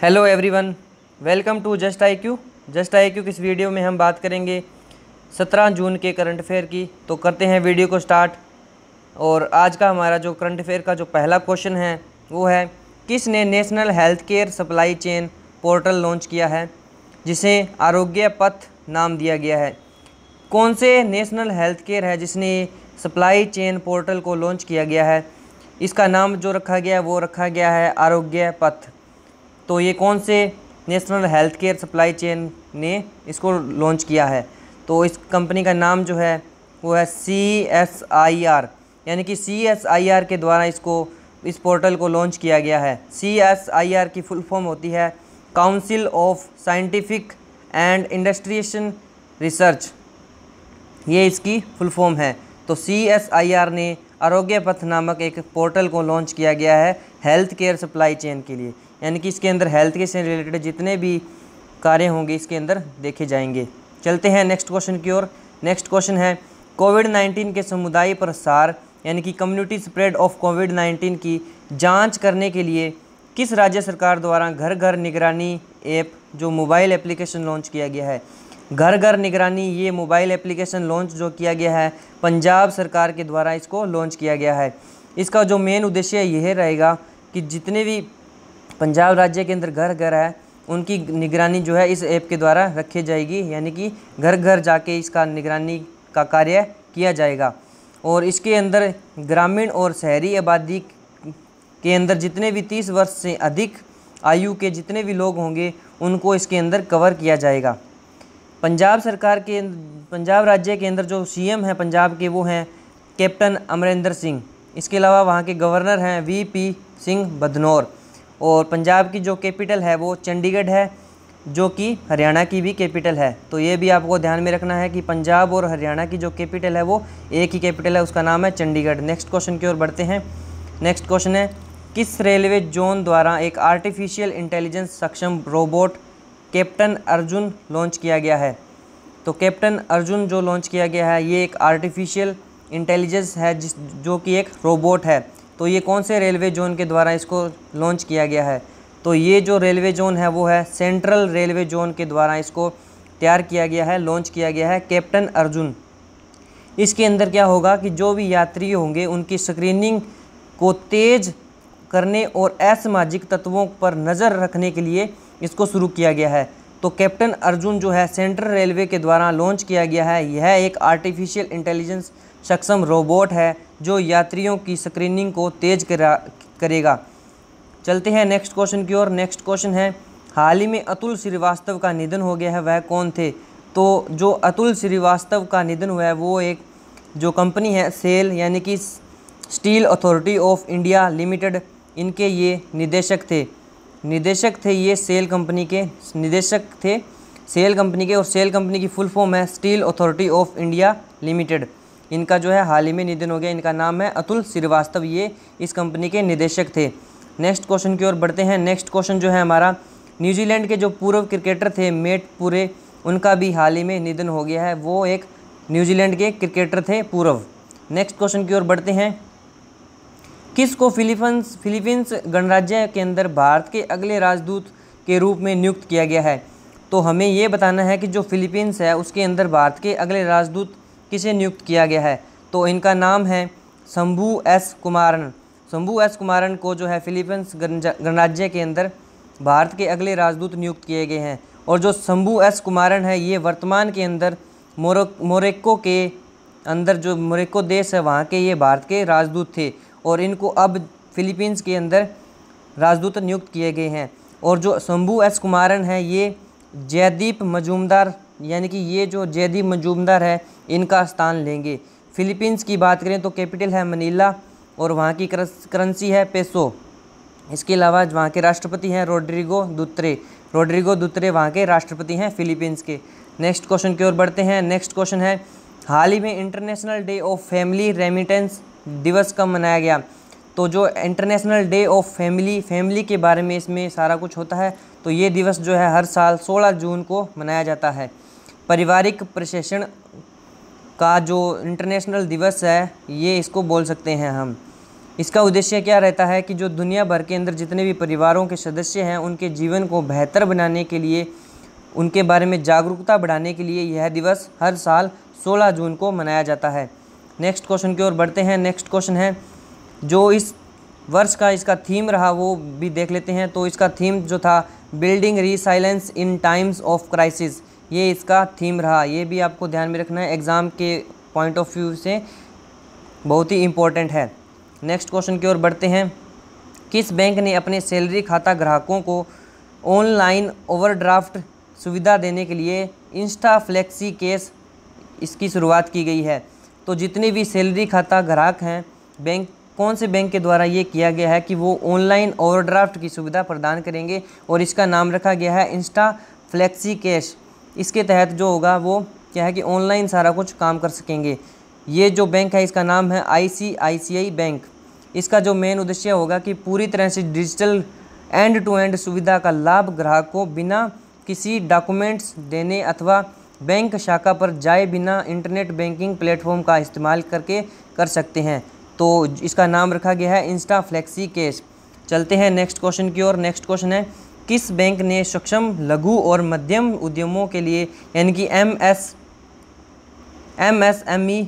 hello everyone welcome to just I Q just I Q किस video में हम बात करेंगे 17 जून के करंट अफेयर की तो करते हैं वीडियो को स्टार्ट और आज का हमारा जो करंट अफेयर का जो पहला क्वेश्चन है वो है किसने national health care supply chain portal launch किया है जिसे आरोग्य पथ नाम दिया गया है कौन से नेशनल हेल्थ केयर है जिसने सप्लाई चेन पोर्टल को लॉन्च किया गया है इसका नाम जो रखा गया है वो रखा गया है आरोग्य पथ तो ये कौन से national health care supply chain ने इसको लॉन्च किया है तो इस कंपनी का नाम जो है वो है सी एस आई आर यानी कि सी एस आई आर के द्वारा इसको इस पोर्टल को लॉन्च किया गया है सी एस आई आर की फुल फॉर्म होती है council of scientific and industrial research ये इसकी फुल फॉर्म है तो सी एस आई आर ने आरोग्य पथ नामक एक पोर्टल को लॉन्च किया गया है हेल्थ केयर सप्लाई चेन के लिए यानी कि इसके अंदर हेल्थ के से रिलेटेड जितने भी कार्य होंगे इसके अंदर देखे जाएंगे चलते हैं नेक्स्ट क्वेश्चन की ओर नेक्स्ट क्वेश्चन है कोविड नाइन्टीन के समुदाय प्रसार यानी कि community spread of COVID nineteen की जांच करने के लिए किस राज्य सरकार द्वारा घर घर निगरानी ऐप जो मोबाइल एप्लीकेशन लॉन्च किया गया है घर घर निगरानी ये मोबाइल एप्लीकेशन लॉन्च जो किया गया है पंजाब सरकार के द्वारा इसको लॉन्च किया गया है इसका जो मेन उद्देश्य यह रहेगा कि जितने भी पंजाब राज्य के अंदर घर घर है उनकी निगरानी जो है इस ऐप के द्वारा रखी जाएगी यानी कि घर घर जाके इसका निगरानी का कार्य किया जाएगा और इसके अंदर ग्रामीण और शहरी आबादी के अंदर जितने भी तीस वर्ष से अधिक आयु के जितने भी लोग होंगे उनको इसके अंदर कवर किया जाएगा पंजाब सरकार के पंजाब राज्य के अंदर जो सीएम हैं पंजाब के वो हैं कैप्टन अमरिंदर सिंह इसके अलावा वहाँ के गवर्नर हैं वी पी सिंह बदनौर और पंजाब की जो कैपिटल है वो चंडीगढ़ है जो कि हरियाणा की भी कैपिटल है तो ये भी आपको ध्यान में रखना है कि पंजाब और हरियाणा की जो कैपिटल है वो एक ही कैपिटल है उसका नाम है चंडीगढ़ नेक्स्ट क्वेश्चन की ओर बढ़ते हैं नेक्स्ट क्वेश्चन है किस रेलवे जोन द्वारा एक आर्टिफिशियल इंटेलिजेंस सक्षम रोबोट कैप्टन अर्जुन लॉन्च किया गया है तो कैप्टन अर्जुन जो लॉन्च किया गया है ये एक आर्टिफिशियल इंटेलिजेंस है जिस जो कि एक रोबोट है तो ये कौन से रेलवे जोन के द्वारा इसको लॉन्च किया गया है तो ये जो रेलवे जोन है वो है सेंट्रल रेलवे जोन के द्वारा इसको तैयार किया गया है लॉन्च किया गया है कैप्टन अर्जुन इसके अंदर क्या होगा कि जो भी यात्री होंगे उनकी स्क्रीनिंग को तेज़ करने और असामाजिक तत्वों पर नज़र रखने के लिए इसको शुरू किया गया है तो कैप्टन अर्जुन जो है सेंट्रल रेलवे के द्वारा लॉन्च किया गया है यह एक आर्टिफिशियल इंटेलिजेंस सक्षम रोबोट है जो यात्रियों की स्क्रीनिंग को तेज करेगा चलते हैं नेक्स्ट क्वेश्चन की ओर नेक्स्ट क्वेश्चन है हाल ही में अतुल श्रीवास्तव का निधन हो गया है वह कौन थे तो जो अतुल श्रीवास्तव का निधन हुआ है वो एक जो कंपनी है सेल यानी कि steel authority of India limited इनके ये निदेशक थे निदेशक थे ये सेल कंपनी के निदेशक थे सेल कंपनी के और सेल कंपनी की फुल फॉर्म है steel authority of India limited इनका जो है हाल ही में निधन हो गया इनका नाम है अतुल श्रीवास्तव ये इस कंपनी के निदेशक थे नेक्स्ट क्वेश्चन की ओर बढ़ते हैं नेक्स्ट क्वेश्चन जो है हमारा न्यूजीलैंड के जो पूर्व क्रिकेटर थे मेट पूरे उनका भी हाल ही में निधन हो गया है वो एक न्यूजीलैंड के क्रिकेटर थे पूर्व नेक्स्ट क्वेश्चन की ओर बढ़ते हैं किस को फिलीपींस फिलीपींस गणराज्य के अंदर भारत के अगले राजदूत के रूप में नियुक्त किया गया है तो हमें ये बताना है कि जो फिलीपींस है उसके अंदर भारत के अगले राजदूत किसे नियुक्त किया गया है तो इनका नाम है शंभू एस कुमारन शंभू एस कुमारन को जो है फिलीपींस गणराज्य के अंदर भारत के अगले राजदूत नियुक्त किए गए हैं और जो शंभू एस कुमारन है ये वर्तमान के अंदर मोरक्को मोरेक्को के अंदर जो मोरेक्को देश है वहाँ के ये भारत के राजदूत थे और इनको अब फिलीपींस के अंदर राजदूत नियुक्त किए गए हैं और जो शंभू एस कुमारन है ये जयदीप मजूमदार यानी कि ये जो जैदी मजूमदार है इनका स्थान लेंगे फिलीपींस की बात करें तो कैपिटल है मनीला और वहाँ की करेंसी है पेसो इसके अलावा वहाँ के राष्ट्रपति हैं रोड्रिगो दुत्रे रोड्रिगो दुत्रे वहाँ के राष्ट्रपति हैं फिलीपींस के नेक्स्ट क्वेश्चन की ओर बढ़ते हैं नेक्स्ट क्वेश्चन है हाल ही में international day of family remittance दिवस कब मनाया गया तो जो international day of family family के बारे में इसमें सारा कुछ होता है तो ये दिवस जो है हर साल 16 जून को मनाया जाता है पारिवारिक प्रशिक्षण का जो इंटरनेशनल दिवस है ये इसको बोल सकते हैं हम इसका उद्देश्य क्या रहता है कि जो दुनिया भर के अंदर जितने भी परिवारों के सदस्य हैं उनके जीवन को बेहतर बनाने के लिए उनके बारे में जागरूकता बढ़ाने के लिए यह दिवस हर साल 16 जून को मनाया जाता है नेक्स्ट क्वेश्चन की ओर बढ़ते हैं नेक्स्ट क्वेश्चन है जो इस वर्ष का इसका थीम रहा वो भी देख लेते हैं तो इसका थीम जो था building resilience in times of crisis ये इसका थीम रहा ये भी आपको ध्यान में रखना है एग्ज़ाम के पॉइंट ऑफ व्यू से बहुत ही इम्पोर्टेंट है नेक्स्ट क्वेश्चन की ओर बढ़ते हैं किस बैंक ने अपने सैलरी खाता ग्राहकों को ऑनलाइन ओवरड्राफ्ट सुविधा देने के लिए इंस्टा फ्लेक्सी केस इसकी शुरुआत की गई है तो जितने भी सैलरी खाता ग्राहक हैं बैंक कौन से बैंक के द्वारा ये किया गया है कि वो ऑनलाइन ओवरड्राफ्ट की सुविधा प्रदान करेंगे और इसका नाम रखा गया है इंस्टा फ्लेक्सी कैश इसके तहत जो होगा वो क्या है कि ऑनलाइन सारा कुछ काम कर सकेंगे ये जो बैंक है इसका नाम है आई बैंक इसका जो मेन उद्देश्य होगा कि पूरी तरह से डिजिटल एंड टू एंड सुविधा का लाभ ग्राहक को बिना किसी डॉक्यूमेंट्स देने अथवा बैंक शाखा पर जाए बिना इंटरनेट बैंकिंग प्लेटफॉर्म का इस्तेमाल करके कर सकते हैं तो इसका नाम रखा गया है इंस्टा फ्लेक्सी कैश चलते हैं नेक्स्ट क्वेश्चन की ओर नेक्स्ट क्वेश्चन है किस बैंक ने सक्षम लघु और मध्यम उद्यमों के लिए यानी कि M S M S M E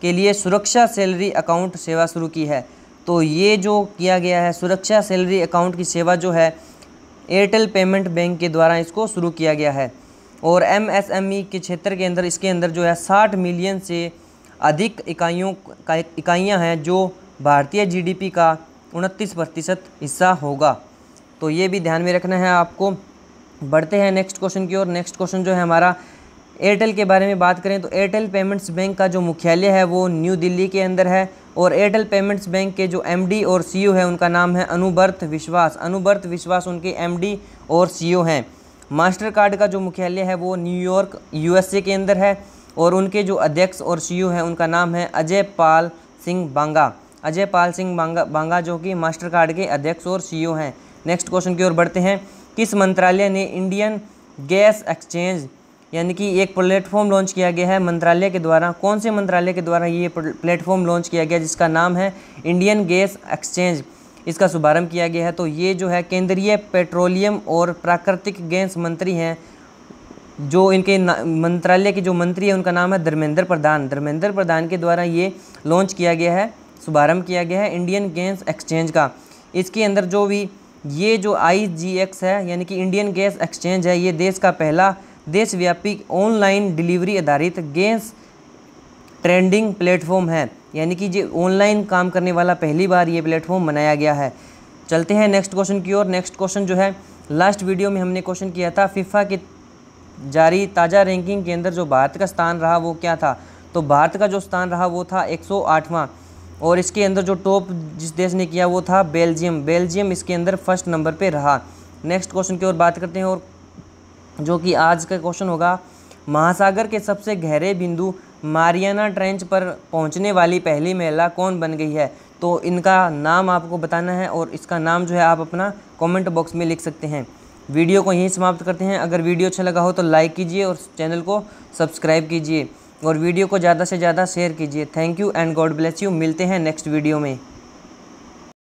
के लिए सुरक्षा सैलरी अकाउंट सेवा शुरू की है तो ये जो किया गया है सुरक्षा सैलरी अकाउंट की सेवा जो है एयरटेल पेमेंट बैंक के द्वारा इसको शुरू किया गया है और एम एस एम ई के क्षेत्र के अंदर इसके अंदर जो है साठ मिलियन से अधिक इकाइयों का इकाइयाँ हैं जो भारतीय जीडीपी का उनतीस प्रतिशत हिस्सा होगा तो ये भी ध्यान में रखना है आपको बढ़ते हैं नेक्स्ट क्वेश्चन की ओर नेक्स्ट क्वेश्चन जो है हमारा एयरटेल के बारे में बात करें तो एयरटेल पेमेंट्स बैंक का जो मुख्यालय है वो न्यू दिल्ली के अंदर है और एयरटेल पेमेंट्स बैंक के जो एमडी और सीईओ e है उनका नाम है अनुबर्थ विश्वास अनुबर्थ विश्वास उनके एमडी और सीईओ e हैं मास्टर कार्ड का जो मुख्यालय है वो न्यूयॉर्क यूएसए के अंदर है और उनके जो अध्यक्ष और सी e हैं उनका नाम है अजय पाल सिंह बांगा अजय पाल सिंह बांगा बांगा जो कि मास्टर कार्ड के अध्यक्ष और सी हैं नेक्स्ट क्वेश्चन की ओर बढ़ते हैं किस मंत्रालय ने इंडियन गैस एक्सचेंज यानी कि एक प्लेटफॉर्म लॉन्च किया गया है मंत्रालय के द्वारा कौन से मंत्रालय के द्वारा ये प्लेटफॉर्म लॉन्च किया गया जिसका नाम है इंडियन गैस एक्सचेंज इसका शुभारंभ किया गया है तो ये जो है केंद्रीय पेट्रोलियम और प्राकृतिक गैस मंत्री हैं जो इनके मंत्रालय के जो मंत्री हैं उनका नाम है धर्मेंद्र प्रधान धर्मेंद्र प्रधान के द्वारा ये लॉन्च किया गया है शुभारंभ किया गया है इंडियन गैस एक्सचेंज का इसके अंदर जो भी ये जो आई जी एक्स है यानी कि इंडियन गैस एक्सचेंज है ये देश का पहला देशव्यापी ऑनलाइन डिलीवरी आधारित गैस ट्रेंडिंग प्लेटफॉर्म है यानी कि ये ऑनलाइन काम करने वाला पहली बार ये प्लेटफॉर्म बनाया गया है चलते हैं नेक्स्ट क्वेश्चन की ओर नेक्स्ट क्वेश्चन जो है लास्ट वीडियो में हमने क्वेश्चन किया था फिफा की जारी ताज़ा रैंकिंग के अंदर जो भारत का स्थान रहा वो क्या था तो भारत का जो स्थान रहा वो था एक और इसके अंदर जो टॉप जिस देश ने किया वो था बेल्जियम बेल्जियम इसके अंदर फर्स्ट नंबर पे रहा नेक्स्ट क्वेश्चन की ओर बात करते हैं और जो कि आज का क्वेश्चन होगा महासागर के सबसे गहरे बिंदु मारियाना ट्रेंच पर पहुंचने वाली पहली महिला कौन बन गई है तो इनका नाम आपको बताना है और इसका नाम जो है आप अपना कॉमेंट बॉक्स में लिख सकते हैं वीडियो को यहीं समाप्त करते हैं अगर वीडियो अच्छा लगा हो तो लाइक कीजिए और चैनल को सब्सक्राइब कीजिए और वीडियो को ज़्यादा से ज़्यादा शेयर कीजिए thank you and God bless you मिलते हैं नेक्स्ट वीडियो में